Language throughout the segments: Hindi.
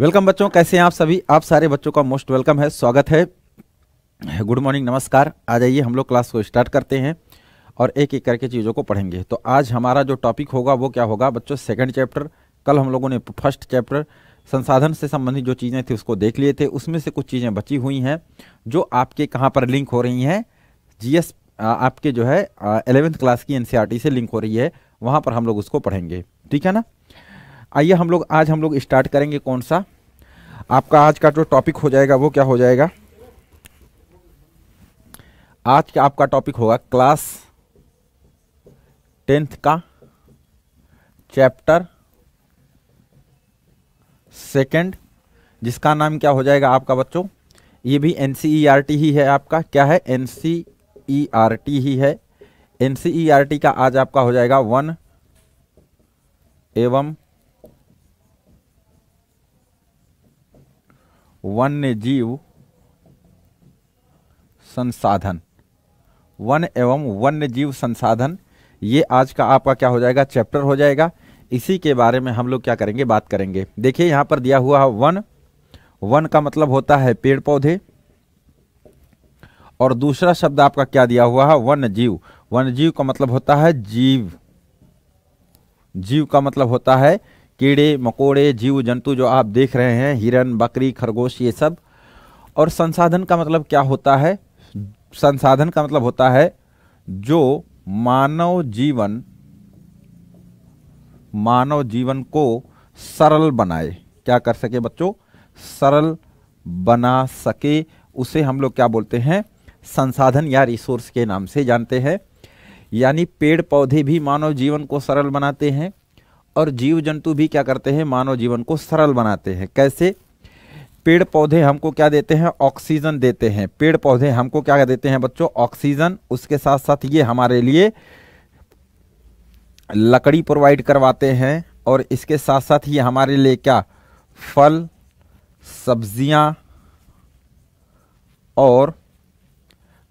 वेलकम बच्चों कैसे हैं आप सभी आप सारे बच्चों का मोस्ट वेलकम है स्वागत है गुड मॉर्निंग नमस्कार आ जाइए हम लोग क्लास को स्टार्ट करते हैं और एक एक करके चीज़ों को पढ़ेंगे तो आज हमारा जो टॉपिक होगा वो क्या होगा बच्चों सेकंड चैप्टर कल हम लोगों ने फर्स्ट चैप्टर संसाधन से संबंधित जो चीज़ें थी उसको देख लिए थे उसमें से कुछ चीज़ें बची हुई हैं जो आपके कहाँ पर लिंक हो रही हैं जी आपके जो है एलेवेंथ क्लास की एन e से लिंक हो रही है वहाँ पर हम लोग उसको पढ़ेंगे ठीक है ना आइए हम लोग आज हम लोग स्टार्ट करेंगे कौन सा आपका आज का जो टॉपिक हो जाएगा वो क्या हो जाएगा आज का आपका टॉपिक होगा क्लास टेंथ का चैप्टर सेकंड जिसका नाम क्या हो जाएगा आपका बच्चों ये भी N C E R T ही है आपका क्या है N C E R T ही है N C E R T का आज आपका हो जाएगा वन एवं वन्य जीव संसाधन वन एवं वन्य जीव संसाधन ये आज का आपका क्या हो जाएगा चैप्टर हो जाएगा इसी के बारे में हम लोग क्या करेंगे बात करेंगे देखिए यहां पर दिया हुआ है वन वन का मतलब होता है पेड़ पौधे और दूसरा शब्द आपका क्या दिया हुआ है वन्य जीव वन्य जीव का मतलब होता है जीव जीव का मतलब होता है कीड़े मकोड़े जीव जंतु जो आप देख रहे हैं हिरन बकरी खरगोश ये सब और संसाधन का मतलब क्या होता है संसाधन का मतलब होता है जो मानव जीवन मानव जीवन को सरल बनाए क्या कर सके बच्चों सरल बना सके उसे हम लोग क्या बोलते हैं संसाधन या रिसोर्स के नाम से जानते हैं यानी पेड़ पौधे भी मानव जीवन को सरल बनाते हैं और जीव जंतु भी क्या करते हैं मानव जीवन को सरल बनाते हैं कैसे पेड़ पौधे हमको क्या देते हैं ऑक्सीजन देते हैं पेड़ पौधे हमको क्या देते हैं बच्चों ऑक्सीजन उसके साथ साथ ये हमारे लिए लकड़ी प्रोवाइड करवाते हैं और इसके साथ साथ ये हमारे लिए क्या फल सब्जियां और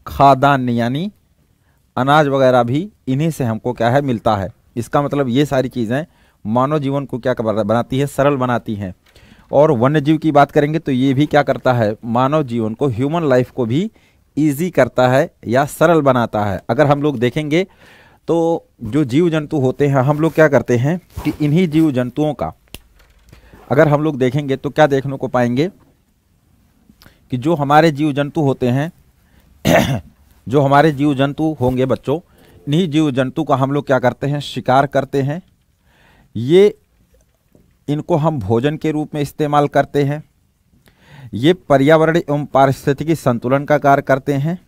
खादान यानी अनाज वगैरह भी इन्हीं से हमको क्या है मिलता है इसका मतलब ये सारी चीज़ें मानव जीवन को क्या बनाती है सरल बनाती है और वन्य जीव की बात करेंगे तो ये भी क्या करता है मानव जीवन को ह्यूमन लाइफ को भी ईजी करता है या सरल बनाता है अगर हम लोग देखेंगे तो जो जीव जंतु होते हैं हम लोग क्या करते हैं कि इन्हीं जीव जंतुओं का अगर हम लोग देखेंगे तो क्या देखने को पाएंगे कि जो हमारे जीव जंतु होते हैं जो हमारे जीव जंतु होंगे बच्चों इन्हीं जीव जंतु का हम लोग क्या करते हैं शिकार करते हैं ये इनको हम भोजन के रूप में इस्तेमाल करते हैं ये पर्यावरण एवं पारिस्थितिकी संतुलन का कार्य करते हैं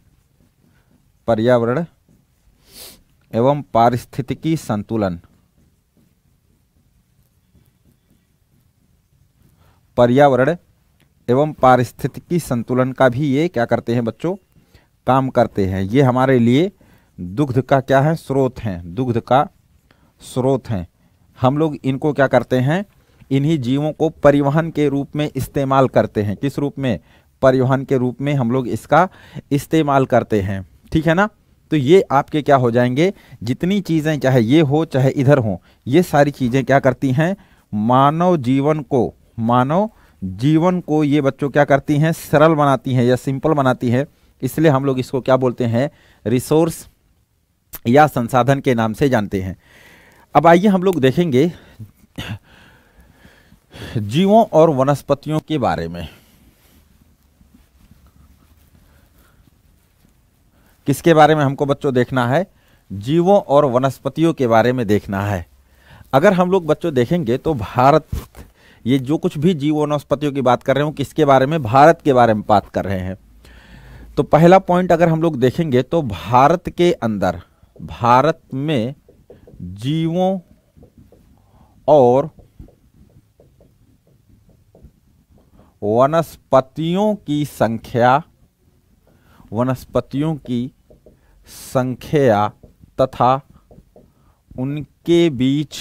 पर्यावरण एवं पारिस्थितिकी संतुलन पर्यावरण एवं पारिस्थितिकी संतुलन का भी ये क्या करते हैं बच्चों काम करते हैं ये हमारे लिए दुग्ध का क्या है स्रोत हैं दुग्ध का स्रोत हैं हम लोग इनको क्या करते हैं इन्हीं जीवों को परिवहन के रूप में इस्तेमाल करते हैं किस रूप में परिवहन के रूप में हम लोग इसका इस्तेमाल करते हैं ठीक है ना तो ये आपके क्या हो जाएंगे जितनी चीज़ें चाहे ये हो चाहे इधर हो ये सारी चीज़ें क्या करती हैं मानव जीवन को मानव जीवन को ये बच्चों क्या करती हैं सरल बनाती हैं या सिंपल बनाती हैं इसलिए हम लोग इसको क्या बोलते हैं रिसोर्स या संसाधन के नाम से जानते हैं अब आइए हम लोग देखेंगे जीवों और वनस्पतियों के बारे में किसके बारे में हमको बच्चों देखना है जीवों और वनस्पतियों के बारे में देखना है अगर हम लोग बच्चों देखेंगे तो भारत ये जो कुछ भी जीव वनस्पतियों की बात कर रहे हो किसके बारे में भारत के बारे में बात कर रहे हैं तो पहला पॉइंट अगर हम लोग देखेंगे तो भारत के अंदर भारत में जीवों और वनस्पतियों की संख्या वनस्पतियों की संख्या तथा उनके बीच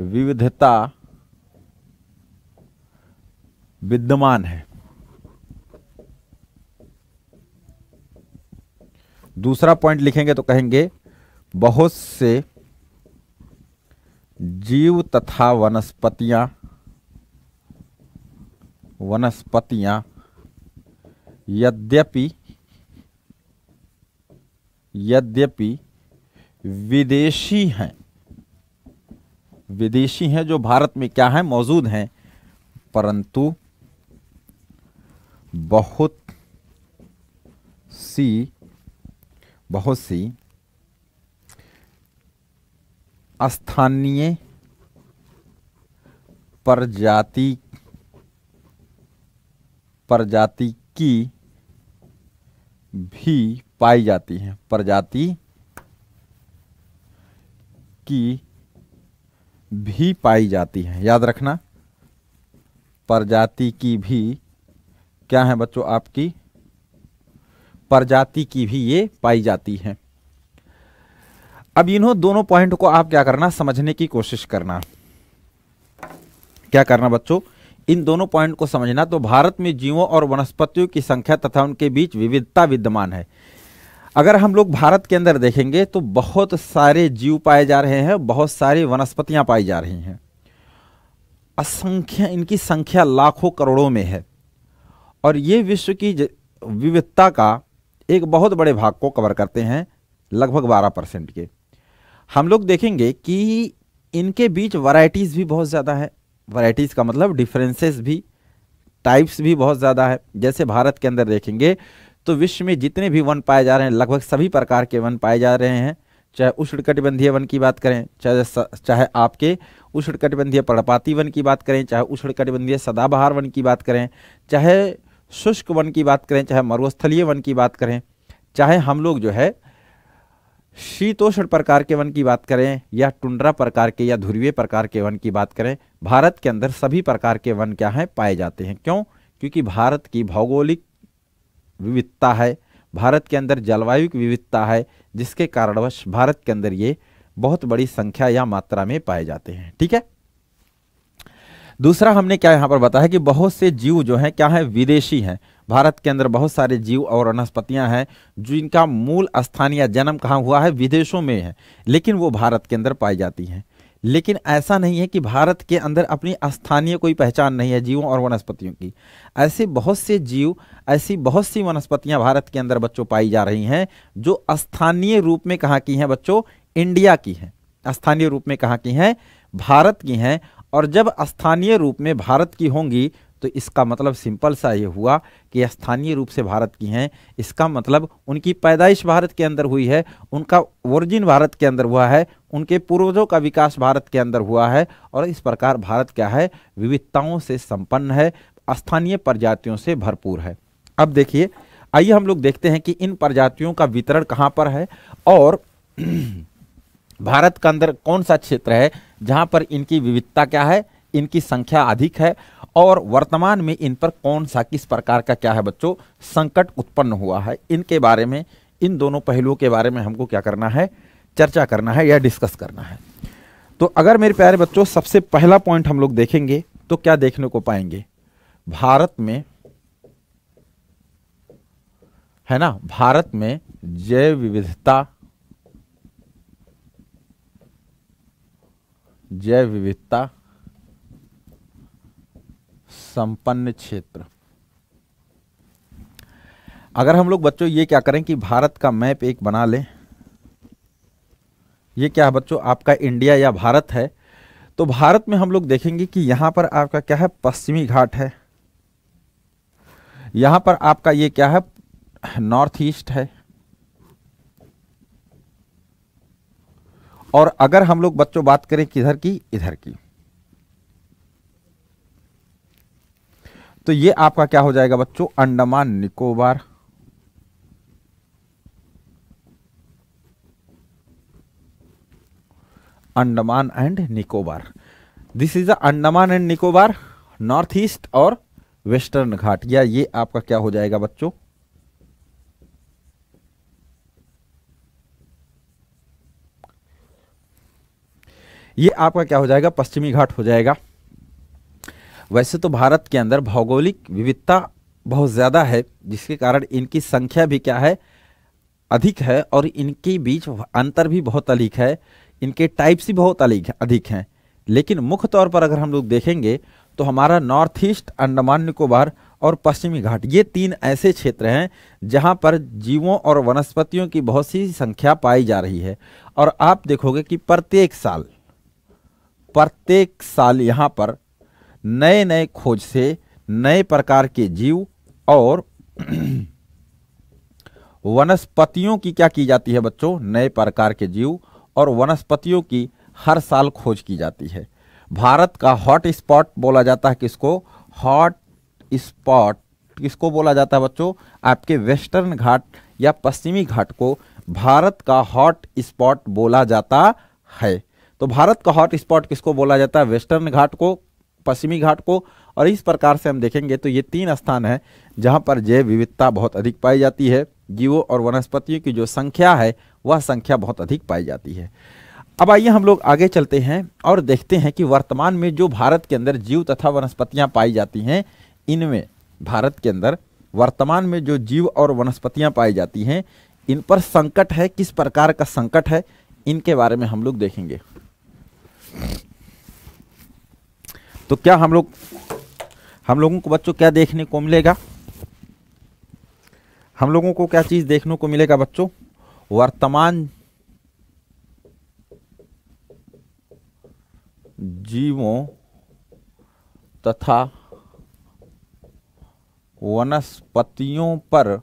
विविधता विद्यमान है दूसरा पॉइंट लिखेंगे तो कहेंगे बहुत से जीव तथा वनस्पतियां वनस्पतियां यद्यपि यद्यपि विदेशी हैं विदेशी हैं जो भारत में क्या है मौजूद हैं परंतु बहुत सी बहुत सी स्थानीय प्रजाति प्रजाति की भी पाई जाती है प्रजाति की भी पाई जाती है याद रखना प्रजाति की भी क्या है बच्चों आपकी प्रजाति की भी ये पाई जाती है अब इन्हों दोनों पॉइंट को आप क्या करना समझने की कोशिश करना क्या करना बच्चों इन दोनों पॉइंट को समझना तो भारत में जीवों और वनस्पतियों की संख्या तथा उनके बीच विविधता विद्यमान है अगर हम लोग भारत के अंदर देखेंगे तो बहुत सारे जीव पाए जा रहे हैं बहुत सारी वनस्पतियां पाई जा रही हैं असंख्य इनकी संख्या लाखों करोड़ों में है और ये विश्व की विविधता का एक बहुत बड़े भाग को कवर करते हैं लगभग 12 परसेंट के हम लोग देखेंगे कि इनके बीच वराइटीज़ भी बहुत ज़्यादा है वराइटीज़ का मतलब डिफरेंसेस भी टाइप्स भी बहुत ज़्यादा है जैसे भारत के अंदर देखेंगे तो विश्व में जितने भी वन पाए जा रहे हैं लगभग सभी प्रकार के वन पाए जा रहे हैं चाहे उष्णकटिबंधीय वन की बात करें चाहे चाहे आपके उष्णकटिबंधीय पर्णपाती वन की बात करें चाहे उष्णकटिबंधीय सदाबहार वन की बात करें चाहे शुष्क वन की बात करें चाहे मरुस्थलीय वन की बात करें चाहे हम लोग जो है शीतोष्ण प्रकार के वन की बात करें या टुंड्रा प्रकार के या ध्रुवीय प्रकार के वन की बात करें भारत के अंदर सभी प्रकार के वन क्या हैं पाए जाते हैं क्यों क्योंकि भारत की भौगोलिक विविधता है भारत के अंदर जलवायु की विविधता है जिसके कारणवश भारत के अंदर ये बहुत बड़ी संख्या या मात्रा में पाए जाते हैं ठीक है दूसरा हमने क्या यहाँ पर बताया कि बहुत से जीव जो हैं क्या है विदेशी हैं भारत के अंदर बहुत सारे जीव और वनस्पतियां हैं जिनका मूल स्थान या जन्म कहाँ हुआ है विदेशों में है लेकिन वो भारत के अंदर पाई जाती हैं लेकिन ऐसा नहीं है कि भारत के अंदर अपनी स्थानीय कोई पहचान नहीं है जीवों और वनस्पतियों की ऐसे बहुत से जीव ऐसी बहुत सी वनस्पतियां भारत के अंदर बच्चों पाई जा रही हैं जो स्थानीय रूप में कहाँ की हैं बच्चों इंडिया की हैं स्थानीय रूप में कहाँ की हैं भारत की हैं और जब स्थानीय रूप में भारत की होंगी तो इसका मतलब सिंपल सा ये हुआ कि स्थानीय रूप से भारत की हैं इसका मतलब उनकी पैदाइश भारत के अंदर हुई है उनका ओरिजिन भारत के अंदर हुआ है उनके पूर्वजों का विकास भारत के अंदर हुआ है और इस प्रकार भारत क्या है विविधताओं से संपन्न है स्थानीय प्रजातियों से भरपूर है अब देखिए आइए हम लोग देखते हैं कि इन प्रजातियों का वितरण कहाँ पर है और भारत के अंदर कौन सा क्षेत्र है जहाँ पर इनकी विविधता क्या है इनकी संख्या अधिक है और वर्तमान में इन पर कौन सा किस प्रकार का क्या है बच्चों संकट उत्पन्न हुआ है इनके बारे में इन दोनों पहलुओं के बारे में हमको क्या करना है चर्चा करना है या डिस्कस करना है तो अगर मेरे प्यारे बच्चों सबसे पहला पॉइंट हम लोग देखेंगे तो क्या देखने को पाएंगे भारत में है ना भारत में जैव विविधता जैव विविधता संपन्न क्षेत्र अगर हम लोग बच्चों ये क्या करें कि भारत का मैप एक बना लें ये क्या है बच्चों आपका इंडिया या भारत है तो भारत में हम लोग देखेंगे कि यहां पर आपका क्या है पश्चिमी घाट है यहां पर आपका ये क्या है नॉर्थ ईस्ट है और अगर हम लोग बच्चों बात करें किधर की इधर की तो ये आपका क्या हो जाएगा बच्चों Andaman Nicobar Andaman and Nicobar this is the Andaman and Nicobar north east और वेस्टर्न घाट या ये आपका क्या हो जाएगा बच्चों ये आपका क्या हो जाएगा पश्चिमी घाट हो जाएगा वैसे तो भारत के अंदर भौगोलिक विविधता बहुत ज़्यादा है जिसके कारण इनकी संख्या भी क्या है अधिक है और इनके बीच अंतर भी बहुत अधिक है इनके टाइप्स भी बहुत अधिक अधिक हैं लेकिन मुख्य तौर पर अगर हम लोग देखेंगे तो हमारा नॉर्थ ईस्ट अंडमान निकोबार और पश्चिमी घाट ये तीन ऐसे क्षेत्र हैं जहाँ पर जीवों और वनस्पतियों की बहुत सी संख्या पाई जा रही है और आप देखोगे कि प्रत्येक साल प्रत्येक साल यहाँ पर नए नए खोज से नए प्रकार के जीव और वनस्पतियों की क्या की जाती है बच्चों नए प्रकार के जीव और वनस्पतियों की हर साल खोज की जाती है भारत का हॉट स्पॉट बोला जाता है किसको हॉट स्पॉट किसको बोला जाता है बच्चों आपके वेस्टर्न घाट या पश्चिमी घाट को भारत का हॉट स्पॉट बोला जाता है तो भारत का हॉट स्पॉट किसको बोला जाता है वेस्टर्न घाट को पश्चिमी घाट को और इस प्रकार से हम देखेंगे तो ये तीन स्थान है जहाँ पर जैव विविधता बहुत अधिक पाई जाती है जीवों और वनस्पतियों की जो संख्या है वह संख्या बहुत अधिक पाई जाती है अब आइए हम लोग आगे चलते हैं और देखते हैं कि वर्तमान में जो भारत के अंदर जीव तथा वनस्पतियाँ पाई जाती हैं इनमें भारत के अंदर वर्तमान में जो जीव और वनस्पतियाँ पाई जाती हैं इन पर संकट है किस प्रकार का संकट है इनके बारे में हम लोग देखेंगे तो क्या हम लोग हम लोगों को बच्चों क्या देखने को मिलेगा हम लोगों को क्या चीज़ देखने को मिलेगा बच्चों वर्तमान जीवों तथा वनस्पतियों पर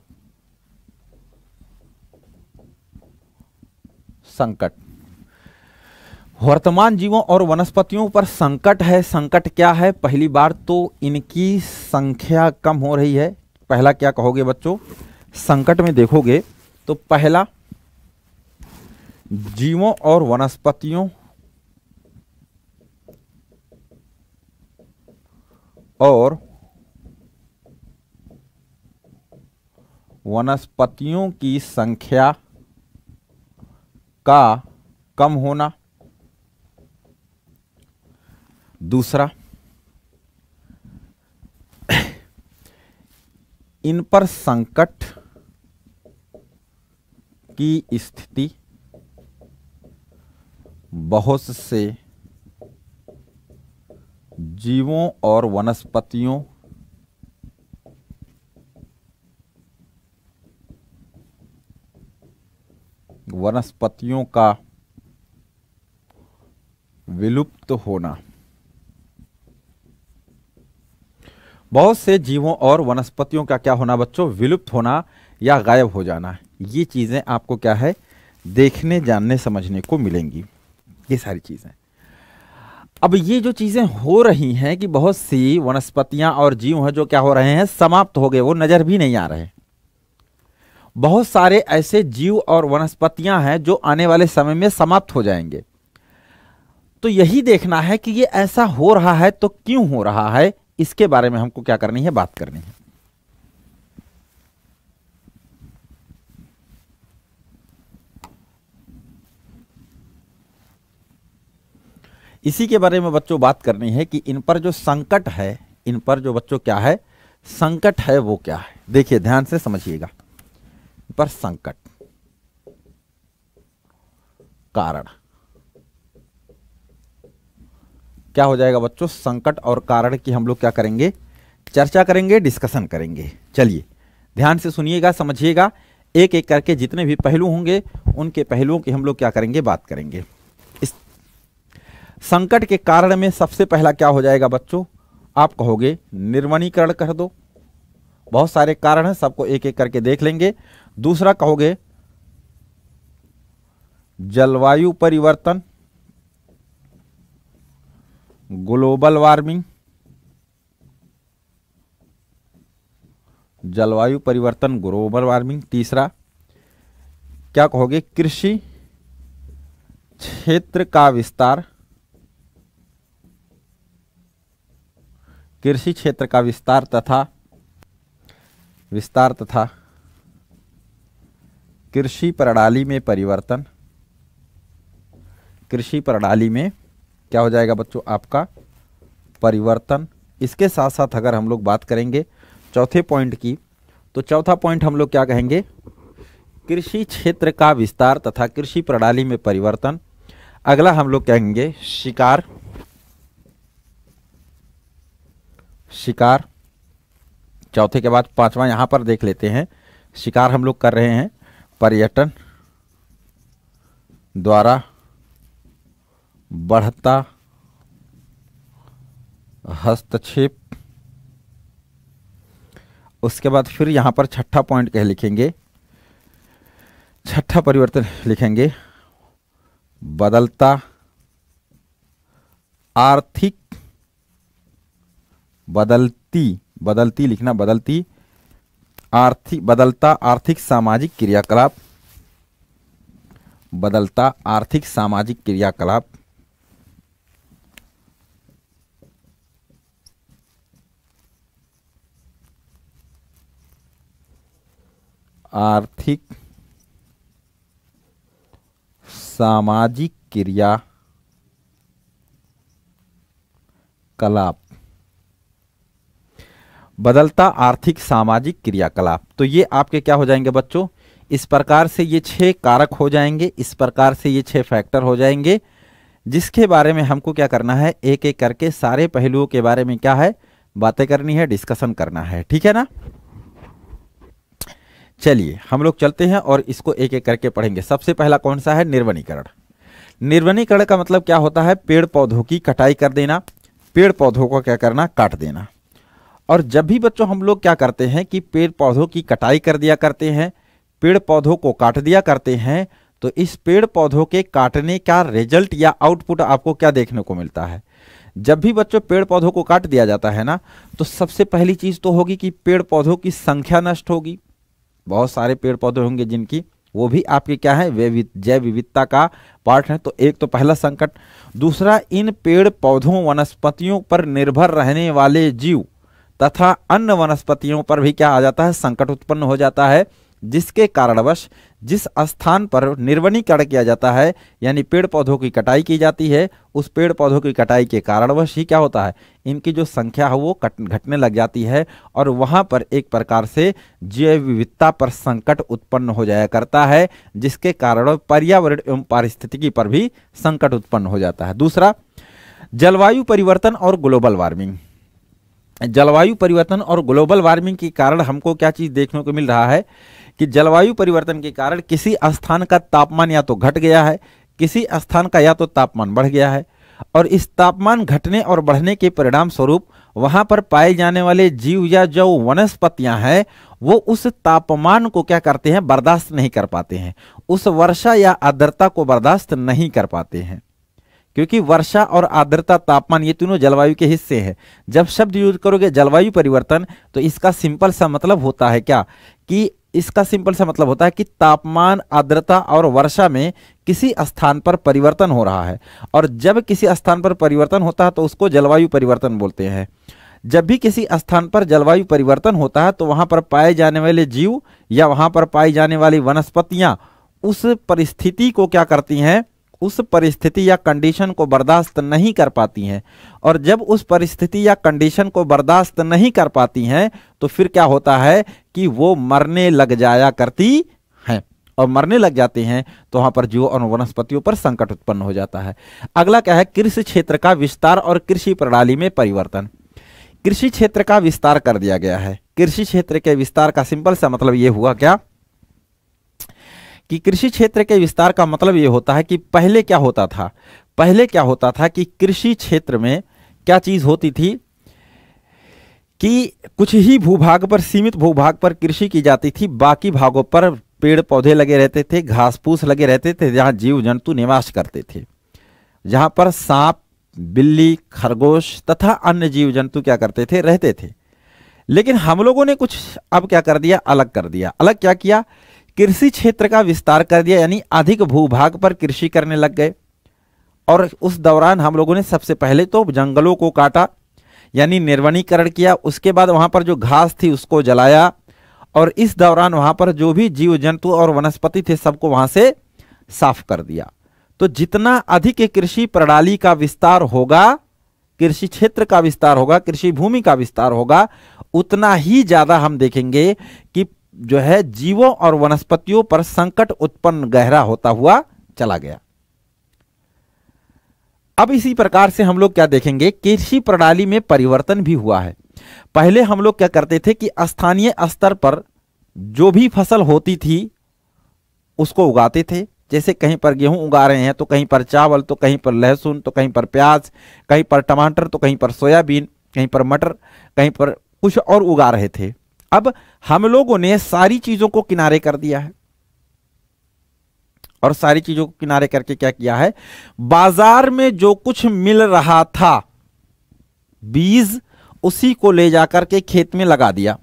संकट वर्तमान जीवों और वनस्पतियों पर संकट है संकट क्या है पहली बार तो इनकी संख्या कम हो रही है पहला क्या कहोगे बच्चों संकट में देखोगे तो पहला जीवों और वनस्पतियों और वनस्पतियों की संख्या का कम होना दूसरा इन पर संकट की स्थिति बहुत से जीवों और वनस्पतियों वनस्पतियों का विलुप्त होना बहुत से जीवों और वनस्पतियों का क्या होना बच्चों विलुप्त होना या गायब हो जाना ये चीज़ें आपको क्या है देखने जानने समझने को मिलेंगी ये सारी चीज़ें अब ये जो चीज़ें हो रही हैं कि बहुत सी वनस्पतियां और जीव हैं जो क्या हो रहे हैं समाप्त हो गए वो नज़र भी नहीं आ रहे बहुत सारे ऐसे जीव और वनस्पतियां हैं जो आने वाले समय में समाप्त हो जाएंगे तो यही देखना है कि ये ऐसा हो रहा है तो क्यों हो रहा है इसके बारे में हमको क्या करनी है बात करनी है इसी के बारे में बच्चों बात करनी है कि इन पर जो संकट है इन पर जो बच्चों क्या है संकट है वो क्या है देखिए ध्यान से समझिएगा पर संकट कारण क्या हो जाएगा बच्चों संकट और कारण की हम लोग क्या करेंगे चर्चा करेंगे डिस्कशन करेंगे चलिए ध्यान से सुनिएगा समझिएगा एक एक करके जितने भी पहलू होंगे उनके पहलुओं की हम लोग क्या करेंगे बात करेंगे इस संकट के कारण में सबसे पहला क्या हो जाएगा बच्चों आप कहोगे निर्वनीकरण कर दो बहुत सारे कारण हैं सबको एक एक करके देख लेंगे दूसरा कहोगे जलवायु परिवर्तन ग्लोबल वार्मिंग जलवायु परिवर्तन ग्लोबल वार्मिंग तीसरा क्या कहोगे कृषि क्षेत्र का विस्तार कृषि क्षेत्र का विस्तार तथा विस्तार तथा कृषि प्रणाली में परिवर्तन कृषि प्रणाली में क्या हो जाएगा बच्चों आपका परिवर्तन इसके साथ साथ अगर हम लोग बात करेंगे चौथे पॉइंट की तो चौथा पॉइंट हम लोग क्या कहेंगे कृषि क्षेत्र का विस्तार तथा कृषि प्रणाली में परिवर्तन अगला हम लोग कहेंगे शिकार शिकार चौथे के बाद पांचवा यहां पर देख लेते हैं शिकार हम लोग कर रहे हैं पर्यटन द्वारा बढ़ता हस्तक्षेप उसके बाद फिर यहां पर छठा पॉइंट कह लिखेंगे छठा परिवर्तन लिखेंगे बदलता आर्थिक बदलती बदलती लिखना बदलती आर्थिक बदलता आर्थिक सामाजिक क्रियाकलाप बदलता आर्थिक सामाजिक क्रियाकलाप आर्थिक सामाजिक क्रिया कलाप बदलता आर्थिक सामाजिक क्रियाकलाप तो ये आपके क्या हो जाएंगे बच्चों इस प्रकार से ये छह कारक हो जाएंगे इस प्रकार से ये छह फैक्टर हो जाएंगे जिसके बारे में हमको क्या करना है एक एक करके सारे पहलुओं के बारे में क्या है बातें करनी है डिस्कशन करना है ठीक है ना चलिए हम लोग चलते हैं और इसको एक एक करके पढ़ेंगे सबसे पहला कौन सा है निर्वनीकरण निर्वनीकरण का मतलब क्या होता है पेड़ पौधों की कटाई कर देना पेड़ पौधों को क्या करना काट देना और जब भी बच्चों हम लोग क्या करते हैं कि पेड़ पौधों की कटाई कर दिया करते हैं पेड़ पौधों को काट दिया करते हैं तो इस पेड़ पौधों के काटने का रिजल्ट या आउटपुट आपको क्या देखने को मिलता है जब भी बच्चों पेड़ पौधों को काट दिया जाता है ना तो सबसे पहली चीज़ तो होगी कि पेड़ पौधों की संख्या नष्ट होगी बहुत सारे पेड़ पौधे होंगे जिनकी वो भी आपके क्या है जैव विविधता का पार्ट है तो एक तो पहला संकट दूसरा इन पेड़ पौधों वनस्पतियों पर निर्भर रहने वाले जीव तथा अन्य वनस्पतियों पर भी क्या आ जाता है संकट उत्पन्न हो जाता है जिसके कारणवश जिस स्थान पर निर्वनीकरण किया जाता है यानी पेड़ पौधों की कटाई की जाती है उस पेड़ पौधों की कटाई के कारणवश ही क्या होता है इनकी जो संख्या है वो कट घटने लग जाती है और वहाँ पर एक प्रकार से जैव विविधता पर संकट उत्पन्न हो जाया करता है जिसके कारण पर्यावरण एवं पारिस्थितिकी पर भी संकट उत्पन्न हो जाता है दूसरा जलवायु परिवर्तन और ग्लोबल वार्मिंग जलवायु परिवर्तन और ग्लोबल वार्मिंग के कारण हमको क्या चीज़ देखने को मिल रहा है कि जलवायु परिवर्तन के कारण किसी स्थान का तापमान या तो घट गया है किसी स्थान का या तो तापमान बढ़ गया है और इस तापमान घटने और बढ़ने के परिणाम स्वरूप वहां पर पाए जाने वाले जीव या जो वनस्पतियां हैं वो उस तापमान को क्या करते हैं बर्दाश्त नहीं कर पाते हैं उस वर्षा या आर्द्रता को बर्दाश्त नहीं कर पाते हैं क्योंकि वर्षा और आर्द्रता तापमान ये तीनों जलवायु के हिस्से हैं जब शब्द यूज करोगे जलवायु परिवर्तन तो इसका सिंपल सा मतलब होता है क्या कि इसका सिंपल सा मतलब होता है कि तापमान आर्द्रता और वर्षा में किसी स्थान पर परिवर्तन हो रहा है और जब किसी स्थान पर परिवर्तन होता है तो उसको जलवायु परिवर्तन बोलते हैं जब भी किसी स्थान पर जलवायु परिवर्तन होता है तो वहां पर पाए जाने वाले जीव या वहां पर पाई जाने वाली वनस्पतियां उस परिस्थिति को क्या करती हैं उस परिस्थिति या कंडीशन को बर्दाश्त नहीं कर पाती हैं और जब उस परिस्थिति या कंडीशन को बर्दाश्त नहीं कर पाती हैं तो फिर क्या होता है कि वो मरने लग जाया करती हैं और मरने लग जाते हैं तो वहां पर जीव और वनस्पतियों पर संकट उत्पन्न हो जाता है अगला क्या है कृषि क्षेत्र का विस्तार और कृषि प्रणाली में परिवर्तन कृषि क्षेत्र का विस्तार कर दिया गया है कृषि क्षेत्र के विस्तार का सिंपल सा मतलब ये हुआ क्या कि कृषि क्षेत्र के विस्तार का मतलब ये होता है कि पहले क्या होता था पहले क्या होता था कि कृषि क्षेत्र में क्या चीज़ होती थी कि कुछ ही भूभाग पर सीमित भूभाग पर कृषि की जाती थी बाकी भागों पर पेड़ पौधे लगे रहते थे घास फूस लगे रहते थे जहां जीव जंतु निवास करते थे जहां पर सांप बिल्ली खरगोश तथा अन्य जीव जंतु क्या करते थे रहते थे लेकिन हम लोगों ने कुछ अब क्या कर दिया अलग कर दिया अलग क्या किया कृषि क्षेत्र का विस्तार कर दिया यानी अधिक भूभाग पर कृषि करने लग गए और उस दौरान हम लोगों ने सबसे पहले तो जंगलों को काटा यानी निर्वनीकरण किया उसके बाद वहाँ पर जो घास थी उसको जलाया और इस दौरान वहाँ पर जो भी जीव जंतु और वनस्पति थे सबको वहाँ से साफ कर दिया तो जितना अधिक कृषि प्रणाली का विस्तार होगा कृषि क्षेत्र का विस्तार होगा कृषि भूमि का विस्तार होगा उतना ही ज़्यादा हम देखेंगे कि जो है जीवों और वनस्पतियों पर संकट उत्पन्न गहरा होता हुआ चला गया अब इसी प्रकार से हम लोग क्या देखेंगे कृषि प्रणाली में परिवर्तन भी हुआ है पहले हम लोग क्या करते थे कि स्थानीय स्तर पर जो भी फसल होती थी उसको उगाते थे जैसे कहीं पर गेहूं उगा रहे हैं तो कहीं पर चावल तो कहीं पर लहसुन तो कहीं पर प्याज कहीं पर टमाटर तो कहीं पर सोयाबीन कहीं पर मटर कहीं पर कुछ और उगा रहे थे अब हम लोगों ने सारी चीजों को किनारे कर दिया है और सारी चीजों को किनारे करके क्या किया है बाजार में जो कुछ मिल रहा था बीज उसी को ले जाकर के खेत में लगा दिया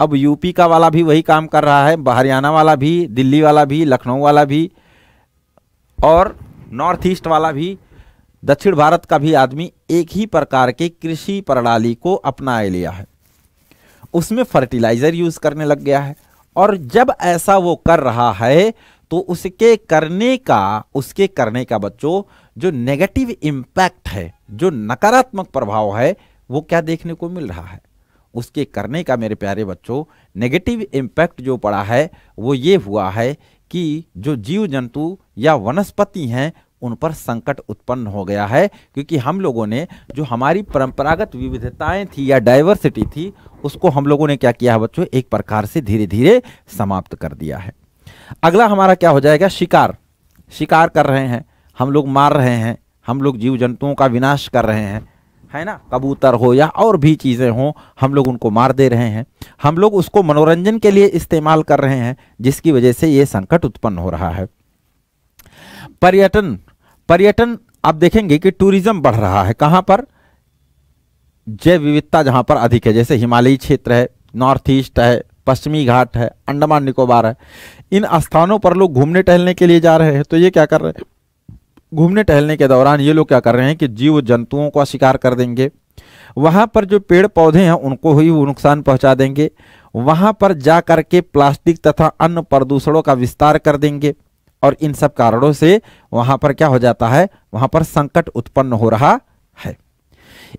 अब यूपी का वाला भी वही काम कर रहा है हरियाणा वाला भी दिल्ली वाला भी लखनऊ वाला भी और नॉर्थ ईस्ट वाला भी दक्षिण भारत का भी आदमी एक ही प्रकार के कृषि प्रणाली को अपनाए लिया है उसमें फर्टिलाइज़र यूज़ करने लग गया है और जब ऐसा वो कर रहा है तो उसके करने का उसके करने का बच्चों जो नेगेटिव इम्पैक्ट है जो नकारात्मक प्रभाव है वो क्या देखने को मिल रहा है उसके करने का मेरे प्यारे बच्चों नेगेटिव इम्पैक्ट जो पड़ा है वो ये हुआ है कि जो जीव जंतु या वनस्पति हैं उन पर संकट उत्पन्न हो गया है क्योंकि हम लोगों ने जो हमारी परंपरागत विविधताएं थी या डाइवर्सिटी थी उसको हम लोगों ने क्या किया है बच्चों एक प्रकार से धीरे धीरे समाप्त कर दिया है अगला हमारा क्या हो जाएगा शिकार शिकार कर रहे हैं हम लोग मार रहे हैं हम लोग जीव जंतुओं का विनाश कर रहे हैं है ना कबूतर हो या और भी चीज़ें हों हम लोग उनको मार दे रहे हैं हम लोग उसको मनोरंजन के लिए इस्तेमाल कर रहे हैं जिसकी वजह से ये संकट उत्पन्न हो रहा है पर्यटन पर्यटन आप देखेंगे कि टूरिज्म बढ़ रहा है कहाँ पर जैव विविधता जहाँ पर अधिक है जैसे हिमालयी क्षेत्र है नॉर्थ ईस्ट है पश्चिमी घाट है अंडमान निकोबार है इन स्थानों पर लोग घूमने टहलने के लिए जा रहे हैं तो ये क्या कर रहे हैं घूमने टहलने के दौरान ये लोग क्या कर रहे हैं कि जीव जंतुओं का शिकार कर देंगे वहाँ पर जो पेड़ पौधे हैं उनको ही नुकसान पहुँचा देंगे वहाँ पर जा करके प्लास्टिक तथा अन्य प्रदूषणों का विस्तार कर देंगे और इन सब कारणों से वहां पर क्या हो जाता है वहां पर संकट उत्पन्न हो रहा है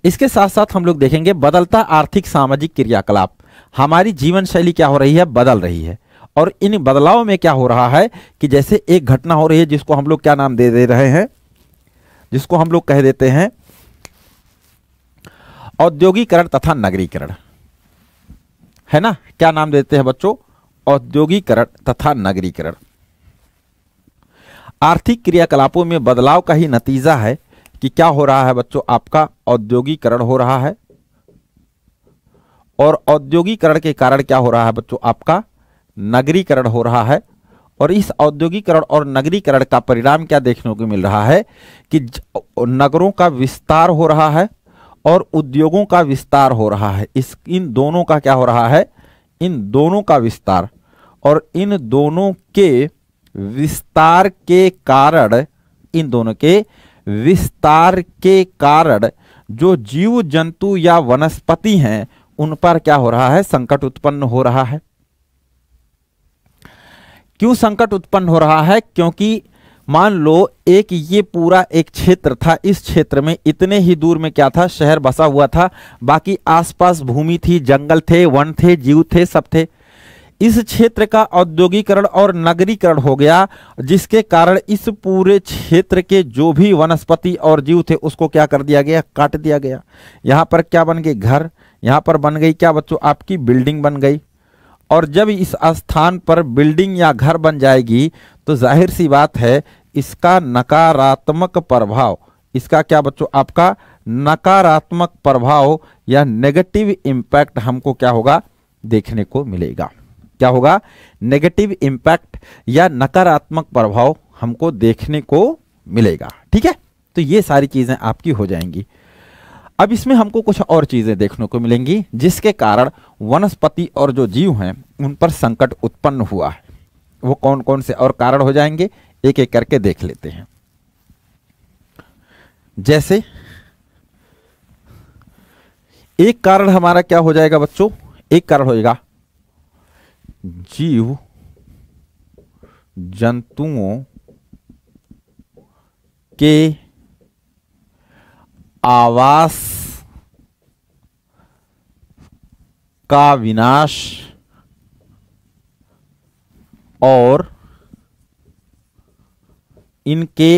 इसके साथ साथ हम लोग देखेंगे बदलता आर्थिक सामाजिक क्रियाकलाप हमारी जीवन शैली क्या हो रही है बदल रही है और इन बदलाव में क्या हो रहा है कि जैसे एक घटना हो रही है जिसको हम लोग क्या नाम दे दे रहे हैं जिसको हम लोग कह देते हैं औद्योगिकरण तथा नगरीकरण है ना क्या नाम देते हैं बच्चों औद्योगिकरण तथा नगरीकरण आर्थिक क्रियाकलापों में बदलाव का ही नतीजा है कि क्या हो रहा है बच्चों आपका औद्योगिकरण हो रहा है और औद्योगिकरण के कारण क्या हो रहा है बच्चों आपका नगरीकरण हो रहा है और इस औद्योगिकरण और नगरीकरण का परिणाम क्या देखने को मिल रहा है कि नगरों का विस्तार हो रहा है और उद्योगों का विस्तार हो रहा है इस इन दोनों का क्या हो रहा है इन दोनों का विस्तार और इन दोनों के विस्तार के कारण इन दोनों के विस्तार के कारण जो जीव जंतु या वनस्पति हैं उन पर क्या हो रहा है संकट उत्पन्न हो रहा है क्यों संकट उत्पन्न हो रहा है क्योंकि मान लो एक ये पूरा एक क्षेत्र था इस क्षेत्र में इतने ही दूर में क्या था शहर बसा हुआ था बाकी आसपास भूमि थी जंगल थे वन थे जीव थे सब थे इस क्षेत्र का औद्योगिकरण और नगरीकरण हो गया जिसके कारण इस पूरे क्षेत्र के जो भी वनस्पति और जीव थे उसको क्या कर दिया गया काट दिया गया यहाँ पर क्या बन गए घर यहाँ पर बन गई क्या बच्चों आपकी बिल्डिंग बन गई और जब इस स्थान पर बिल्डिंग या घर बन जाएगी तो जाहिर सी बात है इसका नकारात्मक प्रभाव इसका क्या बच्चों आपका नकारात्मक प्रभाव या नेगेटिव इम्पैक्ट हमको क्या होगा देखने को मिलेगा क्या होगा नेगेटिव इंपैक्ट या नकारात्मक प्रभाव हमको देखने को मिलेगा ठीक है तो ये सारी चीजें आपकी हो जाएंगी अब इसमें हमको कुछ और चीजें देखने को मिलेंगी जिसके कारण वनस्पति और जो जीव हैं उन पर संकट उत्पन्न हुआ है वो कौन कौन से और कारण हो जाएंगे एक एक करके देख लेते हैं जैसे एक कारण हमारा क्या हो जाएगा बच्चों एक कारण होएगा जीव जंतुओं के आवास का विनाश और इनके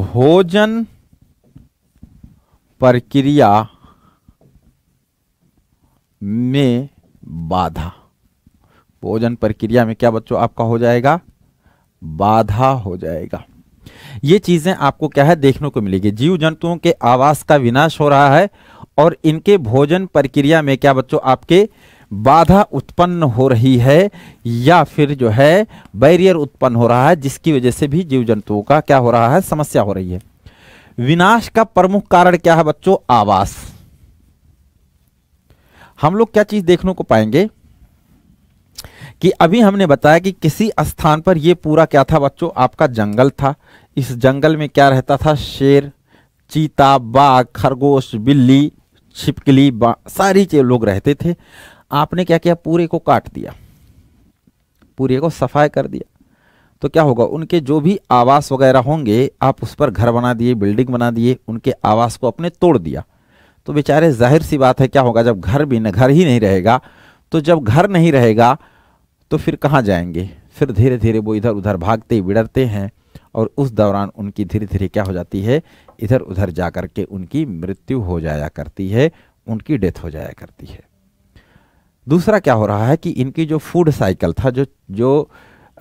भोजन प्रक्रिया में बाधा भोजन प्रक्रिया में क्या बच्चों आपका हो जाएगा बाधा हो जाएगा ये चीजें आपको क्या है देखने को मिलेगी जीव जंतुओं के आवास का विनाश हो रहा है और इनके भोजन प्रक्रिया में क्या बच्चों आपके बाधा उत्पन्न हो रही है या फिर जो है बैरियर उत्पन्न हो रहा है जिसकी वजह से भी जीव जंतुओं का क्या हो रहा है समस्या हो रही है विनाश का प्रमुख कारण क्या है बच्चों आवास हम लोग क्या चीज़ देखने को पाएंगे कि अभी हमने बताया कि किसी स्थान पर यह पूरा क्या था बच्चों आपका जंगल था इस जंगल में क्या रहता था शेर चीता बाघ खरगोश बिल्ली छिपकली सारी चीज लोग रहते थे आपने क्या किया पूरे को काट दिया पूरे को सफाई कर दिया तो क्या होगा उनके जो भी आवास वगैरह होंगे आप उस पर घर बना दिए बिल्डिंग बना दिए उनके आवास को अपने तोड़ दिया तो बेचारे जाहिर सी बात है क्या होगा जब घर भी न घर ही नहीं रहेगा तो जब घर नहीं रहेगा तो फिर कहाँ जाएंगे फिर धीरे धीरे वो इधर उधर भागते बिड़रते हैं और उस दौरान उनकी धीरे धीरे क्या हो जाती है इधर उधर जा कर के उनकी मृत्यु हो जाया करती है उनकी डेथ हो जाया करती है दूसरा क्या हो रहा है कि इनकी जो फूड साइकिल था जो जो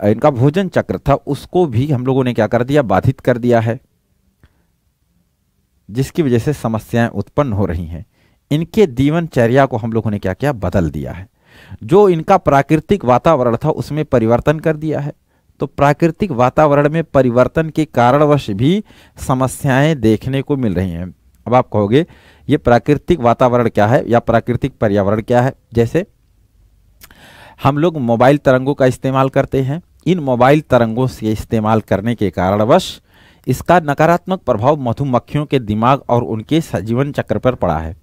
इनका भोजन चक्र था उसको भी हम लोगों ने क्या कर दिया बाधित कर दिया है जिसकी वजह से समस्याएं उत्पन्न हो रही हैं इनके दीवनचर्या को हम लोगों ने क्या किया बदल दिया है जो इनका प्राकृतिक वातावरण था उसमें परिवर्तन कर दिया है तो प्राकृतिक वातावरण में परिवर्तन के कारणवश भी समस्याएं देखने को मिल रही हैं अब आप कहोगे ये प्राकृतिक वातावरण क्या है या प्राकृतिक पर्यावरण क्या है जैसे हम लोग मोबाइल तरंगों का इस्तेमाल करते हैं इन मोबाइल तरंगों से इस्तेमाल करने के कारणवश इसका नकारात्मक प्रभाव मधुमक्खियों के दिमाग और उनके जीवन चक्र पर पड़ा है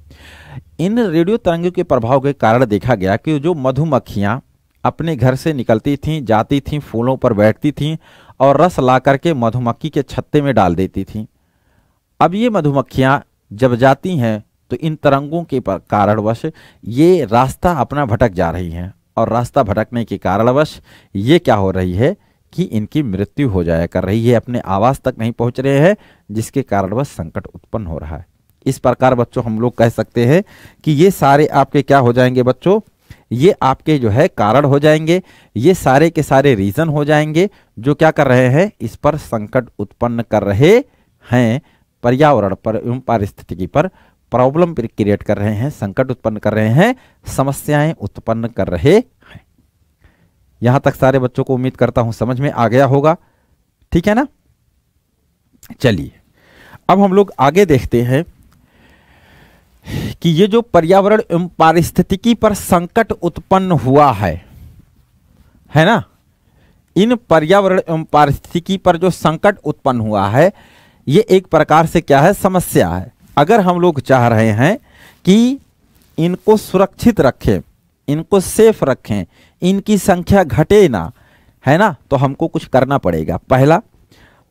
इन रेडियो तरंगों के प्रभाव के कारण देखा गया कि जो मधुमक्खियाँ अपने घर से निकलती थीं जाती थीं फूलों पर बैठती थीं और रस ला करके मधुमक्खी के छत्ते में डाल देती थीं अब ये मधुमक्खियाँ जब जाती हैं तो इन तरंगों के कारणवश ये रास्ता अपना भटक जा रही हैं और रास्ता भटकने के कारणवश ये क्या हो रही है कि इनकी मृत्यु हो जाया कर रही है अपने आवास तक नहीं पहुंच रहे हैं जिसके कारण वह संकट उत्पन्न हो रहा है इस प्रकार बच्चों हम लोग कह सकते हैं कि ये सारे आपके क्या हो जाएंगे बच्चों ये आपके जो है कारण हो जाएंगे ये सारे के सारे रीज़न हो जाएंगे जो क्या कर रहे हैं इस पर संकट उत्पन्न कर रहे हैं पर्यावरण पर एवं पारिस्थितिकी पर प्रॉब्लम क्रिएट कर रहे हैं संकट उत्पन्न कर रहे हैं समस्याएं उत्पन्न कर रहे यहाँ तक सारे बच्चों को उम्मीद करता हूँ समझ में आ गया होगा ठीक है ना चलिए अब हम लोग आगे देखते हैं कि ये जो पर्यावरण एवं पारिस्थितिकी पर संकट उत्पन्न हुआ है है ना इन पर्यावरण एवं पारिस्थितिकी पर जो संकट उत्पन्न हुआ है ये एक प्रकार से क्या है समस्या है अगर हम लोग चाह रहे हैं कि इनको सुरक्षित रखें इनको सेफ रखें इनकी संख्या घटे ना है ना तो हमको कुछ करना पड़ेगा पहला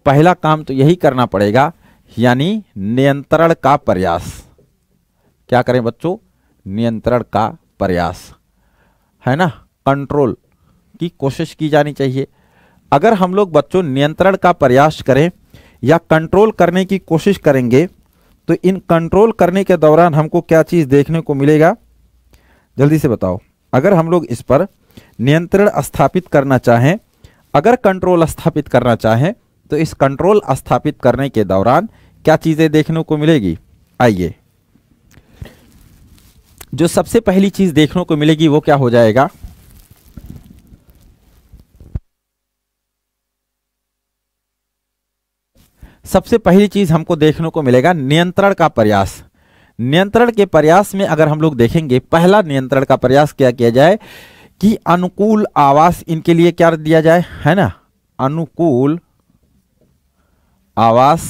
पहला काम तो यही करना पड़ेगा यानी नियंत्रण का प्रयास क्या करें बच्चों नियंत्रण का प्रयास है ना कंट्रोल की कोशिश की जानी चाहिए अगर हम लोग बच्चों नियंत्रण का प्रयास करें या कंट्रोल करने की कोशिश करेंगे तो इन कंट्रोल करने के दौरान हमको क्या चीज़ देखने को मिलेगा जल्दी से बताओ अगर हम लोग इस पर नियंत्रण स्थापित करना चाहें अगर कंट्रोल स्थापित करना चाहें तो इस कंट्रोल स्थापित करने के दौरान क्या चीज़ें देखने को मिलेगी आइए जो सबसे पहली चीज़ देखने को मिलेगी वो क्या हो जाएगा सबसे पहली चीज़ हमको देखने को मिलेगा नियंत्रण का प्रयास नियंत्रण के प्रयास में अगर हम लोग देखेंगे पहला नियंत्रण का प्रयास क्या किया जाए कि अनुकूल आवास इनके लिए क्या दिया जाए है ना अनुकूल आवास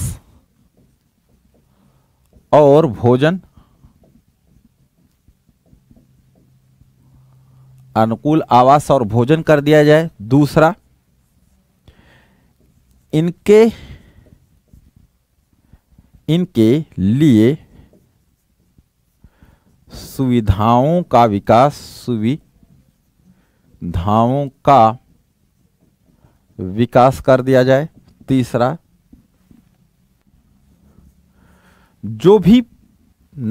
और भोजन अनुकूल आवास और भोजन कर दिया जाए दूसरा इनके इनके लिए सुविधाओं का विकास सुविधा धावों का विकास कर दिया जाए तीसरा जो भी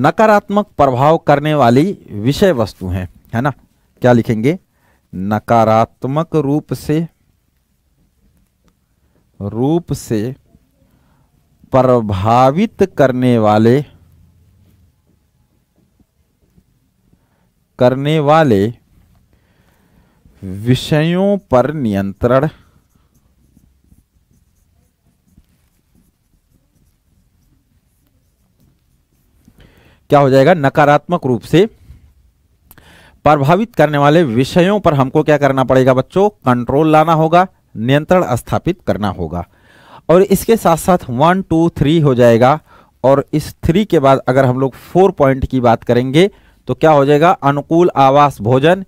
नकारात्मक प्रभाव करने वाली विषय वस्तु हैं है ना क्या लिखेंगे नकारात्मक रूप से रूप से प्रभावित करने वाले करने वाले विषयों पर नियंत्रण क्या हो जाएगा नकारात्मक रूप से प्रभावित करने वाले विषयों पर हमको क्या करना पड़ेगा बच्चों कंट्रोल लाना होगा नियंत्रण स्थापित करना होगा और इसके साथ साथ वन टू थ्री हो जाएगा और इस थ्री के बाद अगर हम लोग फोर पॉइंट की बात करेंगे तो क्या हो जाएगा अनुकूल आवास भोजन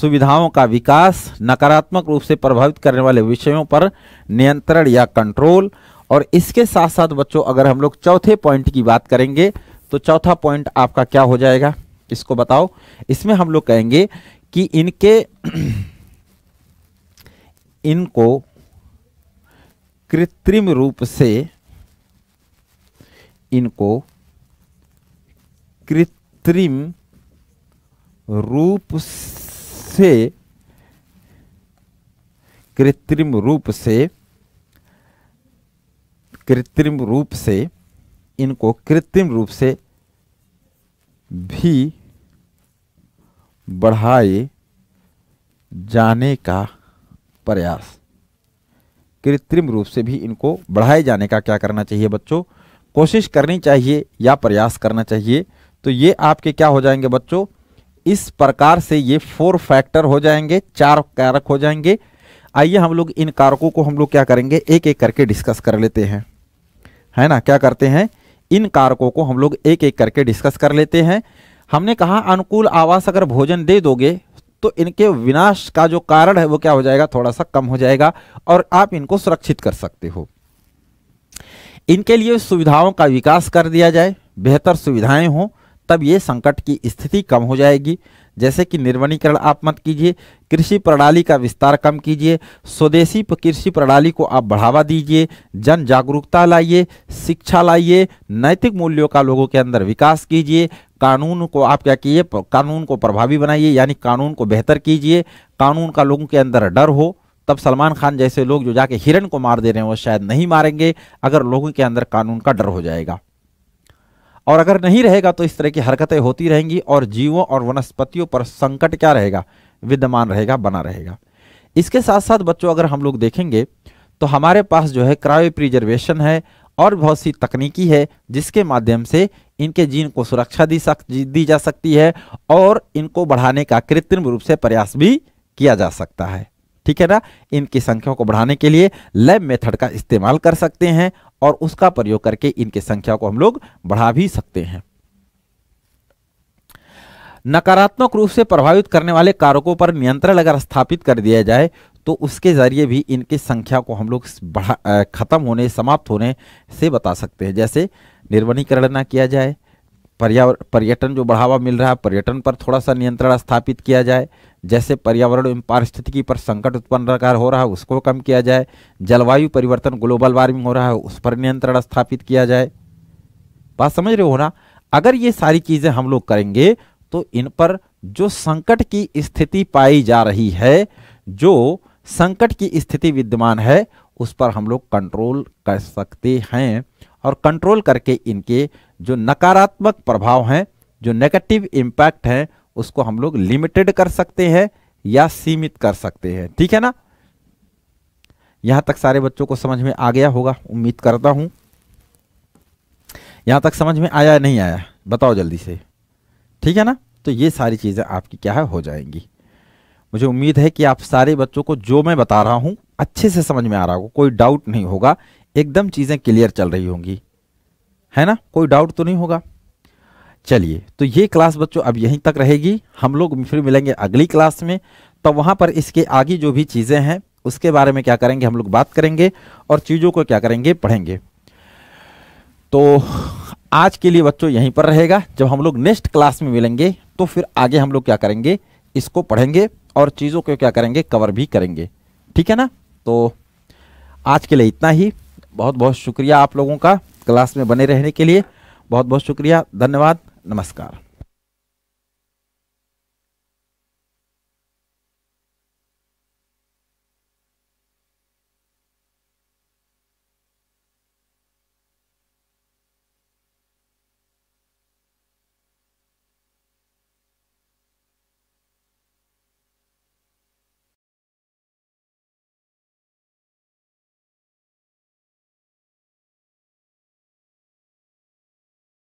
सुविधाओं का विकास नकारात्मक रूप से प्रभावित करने वाले विषयों पर नियंत्रण या कंट्रोल और इसके साथ साथ बच्चों अगर हम लोग चौथे पॉइंट की बात करेंगे तो चौथा पॉइंट आपका क्या हो जाएगा इसको बताओ इसमें हम लोग कहेंगे कि इनके इनको कृत्रिम रूप से इनको कृत्रिम रूप से से कृत्रिम रूप से कृत्रिम रूप से इनको कृत्रिम रूप से भी बढ़ाए जाने का प्रयास कृत्रिम रूप से भी इनको बढ़ाए जाने का क्या करना चाहिए बच्चों कोशिश करनी चाहिए या प्रयास करना चाहिए तो ये आपके क्या हो जाएंगे बच्चों इस प्रकार से ये फोर फैक्टर हो जाएंगे चार कारक हो जाएंगे आइए हम लोग इन कारकों को हम लोग क्या करेंगे एक एक करके डिस्कस कर लेते हैं है ना क्या करते हैं इन कारकों को हम लोग एक एक करके डिस्कस कर लेते हैं हमने कहा अनुकूल आवास अगर भोजन दे दोगे तो इनके विनाश का जो कारण है वो क्या हो जाएगा थोड़ा सा कम हो जाएगा और आप इनको सुरक्षित कर सकते हो इनके लिए सुविधाओं का विकास कर दिया जाए बेहतर सुविधाएं हों तब ये संकट की स्थिति कम हो जाएगी जैसे कि निर्वनीकरण आप मत कीजिए कृषि प्रणाली का विस्तार कम कीजिए स्वदेशी कृषि प्रणाली को आप बढ़ावा दीजिए जन जागरूकता लाइए शिक्षा लाइए नैतिक मूल्यों का लोगों के अंदर विकास कीजिए कानून को आप क्या कीजिए कानून को प्रभावी बनाइए यानी कानून को बेहतर कीजिए कानून का लोगों के अंदर डर हो तब सलमान खान जैसे लोग जो जाके हिरण को मार दे रहे हैं वो शायद नहीं मारेंगे अगर लोगों के अंदर कानून का डर हो जाएगा और अगर नहीं रहेगा तो इस तरह की हरकतें होती रहेंगी और जीवों और वनस्पतियों पर संकट क्या रहेगा विद्यमान रहेगा बना रहेगा इसके साथ साथ बच्चों अगर हम लोग देखेंगे तो हमारे पास जो है क्रायो प्रिजर्वेशन है और बहुत सी तकनीकी है जिसके माध्यम से इनके जीन को सुरक्षा दी सक दी जा सकती है और इनको बढ़ाने का कृत्रिम रूप से प्रयास भी किया जा सकता है ठीक है ना इनकी संख्याओं को बढ़ाने के लिए लैब मेथड का इस्तेमाल कर सकते हैं और उसका प्रयोग करके इनकी संख्या को हम लोग बढ़ा भी सकते हैं नकारात्मक रूप से प्रभावित करने वाले कारकों पर नियंत्रण अगर स्थापित कर दिया जाए तो उसके जरिए भी इनकी संख्या को हम लोग बढ़ा खत्म होने समाप्त होने से बता सकते हैं जैसे निर्वनीकरण ना किया जाए पर्यटन जो बढ़ावा मिल रहा है पर्यटन पर थोड़ा सा नियंत्रण स्थापित किया जाए जैसे पर्यावरण एवं पारिस्थितिकी पर संकट उत्पन्न हो रहा है उसको कम किया जाए जलवायु परिवर्तन ग्लोबल वार्मिंग हो रहा है उस पर नियंत्रण स्थापित किया जाए बात समझ रहे हो ना अगर ये सारी चीज़ें हम लोग करेंगे तो इन पर जो संकट की स्थिति पाई जा रही है जो संकट की स्थिति विद्यमान है उस पर हम लोग कंट्रोल कर सकते हैं और कंट्रोल करके इनके जो नकारात्मक प्रभाव हैं जो नेगेटिव इम्पैक्ट हैं उसको हम लोग लिमिटेड कर सकते हैं या सीमित कर सकते हैं ठीक है ना यहां तक सारे बच्चों को समझ में आ गया होगा उम्मीद करता हूं यहां तक समझ में आया नहीं आया बताओ जल्दी से ठीक है ना तो ये सारी चीज़ें आपकी क्या है हो जाएंगी मुझे उम्मीद है कि आप सारे बच्चों को जो मैं बता रहा हूं अच्छे से समझ में आ रहा होगा कोई डाउट नहीं होगा एकदम चीज़ें क्लियर चल रही होंगी है ना कोई डाउट तो नहीं होगा चलिए तो ये क्लास बच्चों अब यहीं तक रहेगी हम लोग फिर मिलेंगे अगली क्लास में तो वहाँ पर इसके आगे जो भी चीज़ें हैं उसके बारे में क्या करेंगे हम लोग बात करेंगे और चीज़ों को क्या करेंगे पढ़ेंगे तो आज के लिए बच्चों यहीं पर रहेगा जब हम लोग नेक्स्ट क्लास में मिलेंगे तो फिर आगे हम लोग क्या करेंगे इसको पढ़ेंगे और चीज़ों को क्या करेंगे कवर भी करेंगे ठीक है ना तो आज के लिए इतना ही बहुत बहुत शुक्रिया आप लोगों का क्लास में बने रहने के लिए बहुत बहुत शुक्रिया धन्यवाद नमस्कार